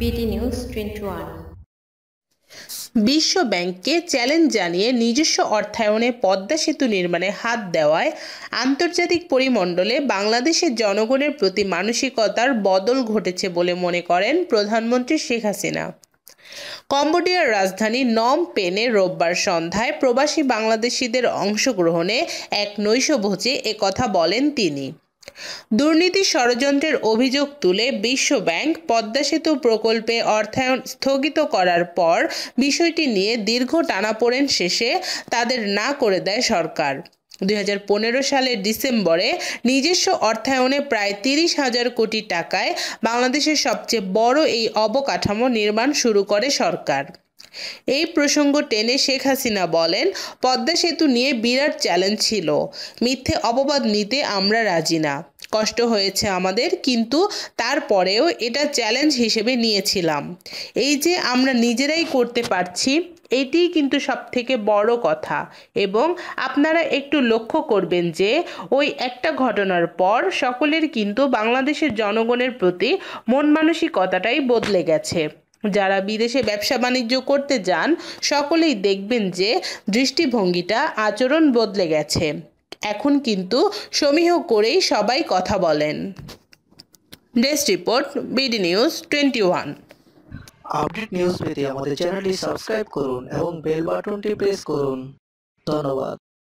BD news twenty one বিশ্ব ব্যাংককে challenge জানিয়ে নিজস্ব অর্থায়নে পদ্মা সেতু নির্মাণে হাত দেওয়ায় আন্তর্জাতিক পরিমণ্ডলে বাংলাদেশের জনগণের প্রতি মানসিকতার বদল ঘটেছে বলে মনে করেন প্রধানমন্ত্রী শেখ হাসিনা কম্বোডিয়ার রাজধানী নম পেনে রোববার সন্ধ্যায় প্রবাসী বাংলাদেশিদের অংশগ্রহণে এক নৈশভোজে কথা বলেন তিনি দুর্নীতি ষড়যন্ত্রের অভিযোগ তুলে বিশ্বব্যাংক পদ্মা সেতু প্রকল্পে অর্থায়ন স্থগিত করার পর বিষয়টি নিয়ে দীর্ঘ টানাপোড়েন শেষে তাদের না করে দেয় সরকার দুই সালের ডিসেম্বরে নিজস্ব অর্থায়নে প্রায় তিরিশ হাজার কোটি টাকায় বাংলাদেশের সবচেয়ে বড় এই অবকাঠামো নির্মাণ শুরু করে সরকার এই প্রসঙ্গ টেনে শেখ হাসিনা বলেন পদ্মা সেতু নিয়ে বিরাট চ্যালেঞ্জ ছিল মিথ্যে অপবাদ নিতে আমরা রাজি না কষ্ট হয়েছে আমাদের কিন্তু তারপরেও এটা চ্যালেঞ্জ হিসেবে নিয়েছিলাম এই যে আমরা নিজেরাই করতে পারছি এটিই কিন্তু সবথেকে বড় কথা এবং আপনারা একটু লক্ষ্য করবেন যে ওই একটা ঘটনার পর সকলের কিন্তু বাংলাদেশের জনগণের প্রতি মন মানসিকতাটাই বদলে গেছে যারা বিদেশে ব্যবসা বাণিজ্য করতে যান সকলেই দেখবেন যে দৃষ্টিভঙ্গিটা আচরণ বদলে গেছে এখন কিন্তু সমীহ করেই সবাই কথা বলেন desk report BD news twenty one update news পেতে আমাদের চ্যানেলটি সাবস্ক্রাইব করুন এবং বেল বাটনটি প্রেস করুন ধন্যবাদ